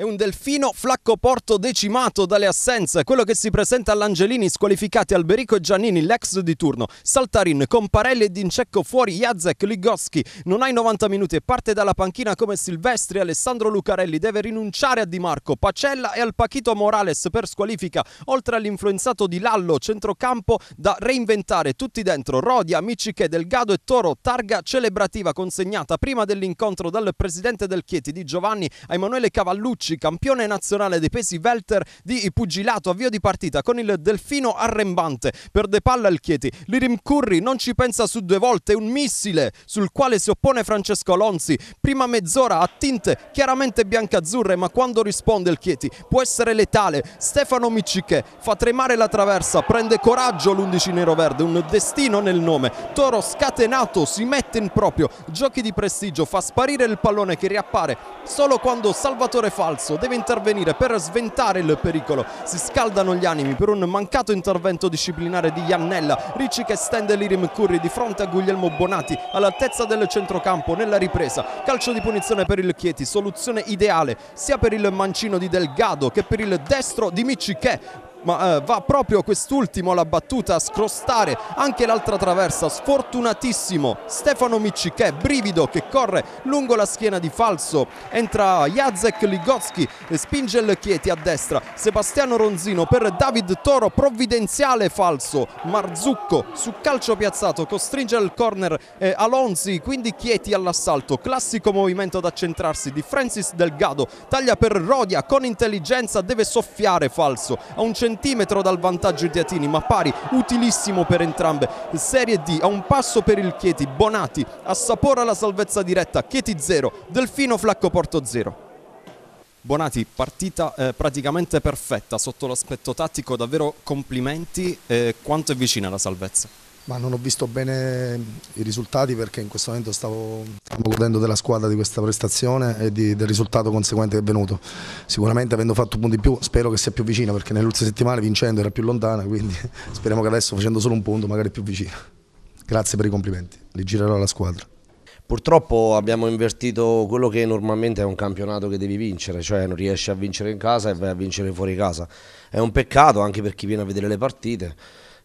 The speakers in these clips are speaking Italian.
È un delfino flacco porto decimato dalle assenze, quello che si presenta all'Angelini squalificati Alberico e Giannini, l'ex di turno, Saltarin, Comparelli e D'Incecco fuori, Jacek, Ligoschi, non hai 90 minuti e parte dalla panchina come Silvestri, Alessandro Lucarelli deve rinunciare a Di Marco, Pacella e al Pachito Morales per squalifica, oltre all'influenzato di Lallo, centrocampo da reinventare, tutti dentro, Rodia, Amici che Delgado e Toro, targa celebrativa consegnata prima dell'incontro dal presidente del Chieti di Giovanni a Emanuele Cavallucci, Bonucci, campione nazionale dei pesi welter di pugilato, avvio di partita con il delfino arrembante per De Palla al Chieti. Lirim Curri non ci pensa su due volte, un missile sul quale si oppone Francesco Alonzi. Prima mezz'ora a tinte chiaramente biancazzurre, ma quando risponde il Chieti può essere letale. Stefano Miccichè fa tremare la traversa, prende coraggio l'11 nero-verde, un destino nel nome. Toro scatenato, si mette in proprio, giochi di prestigio, fa sparire il pallone che riappare solo quando Salvatore Falco rimbalzo, deve intervenire per sventare il pericolo. Si scaldano gli animi per un mancato intervento disciplinare di Iannella. Ricci che stende l'Irim Curri di fronte a Guglielmo Bonati all'altezza del centrocampo nella ripresa. Calcio di punizione per il Chieti, soluzione ideale sia per il mancino di Delgado che per il destro di Micci che ma eh, va proprio quest'ultimo alla battuta a scrostare anche l'altra traversa, sfortunatissimo Stefano Miccichè, brivido che corre lungo la schiena di Falso, entra Jacek Ligotski, spinge il Chieti a destra, Sebastiano Ronzino per David Toro, provvidenziale Falso, Marzucco su calcio piazzato costringe il corner eh, Alonzi, quindi Chieti all'assalto, classico movimento ad accentrarsi di Francis Delgado, taglia per Rodia con intelligenza, deve soffiare Falso, a un centro centimetro dal vantaggio di Atini, ma pari, utilissimo per entrambe. Serie D a un passo per il Chieti, Bonati assapora la salvezza diretta, Chieti 0, Delfino Flacco Porto 0. Bonati, partita eh, praticamente perfetta sotto l'aspetto tattico, davvero complimenti, eh, quanto è vicina la salvezza? ma non ho visto bene i risultati perché in questo momento stavo, stavo godendo della squadra di questa prestazione e di, del risultato conseguente che è venuto. Sicuramente avendo fatto un punto in più spero che sia più vicino perché nelle ultime settimane vincendo era più lontana, quindi speriamo che adesso facendo solo un punto magari è più vicino. Grazie per i complimenti, li girerò alla squadra. Purtroppo abbiamo invertito quello che normalmente è un campionato che devi vincere, cioè non riesci a vincere in casa e vai a vincere fuori casa. È un peccato anche per chi viene a vedere le partite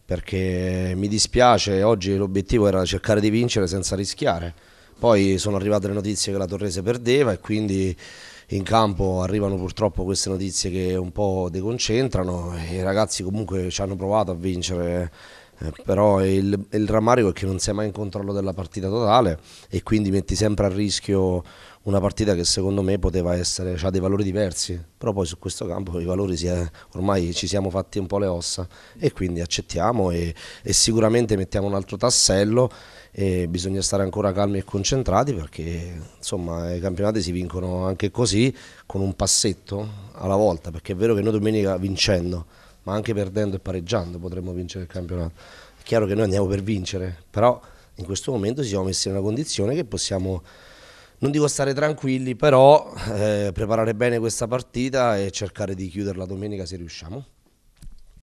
perché mi dispiace, oggi l'obiettivo era cercare di vincere senza rischiare. Poi sono arrivate le notizie che la Torrese perdeva e quindi in campo arrivano purtroppo queste notizie che un po' deconcentrano. I ragazzi comunque ci hanno provato a vincere eh, però il, il, rammarico è che non sei mai in controllo della partita totale e quindi metti sempre a rischio una partita che secondo me poteva essere, ha dei valori diversi, però poi su questo campo i valori si è, ormai ci siamo fatti un po' le ossa e quindi accettiamo e, e sicuramente mettiamo un altro tassello e bisogna stare ancora calmi e concentrati perché insomma i campionati si vincono anche così con un passetto alla volta perché è vero che noi domenica vincendo ma anche perdendo e pareggiando potremmo vincere il campionato. È chiaro che noi andiamo per vincere, però in questo momento ci siamo messi in una condizione che possiamo, non dico stare tranquilli, però eh, preparare bene questa partita e cercare di chiuderla domenica se riusciamo.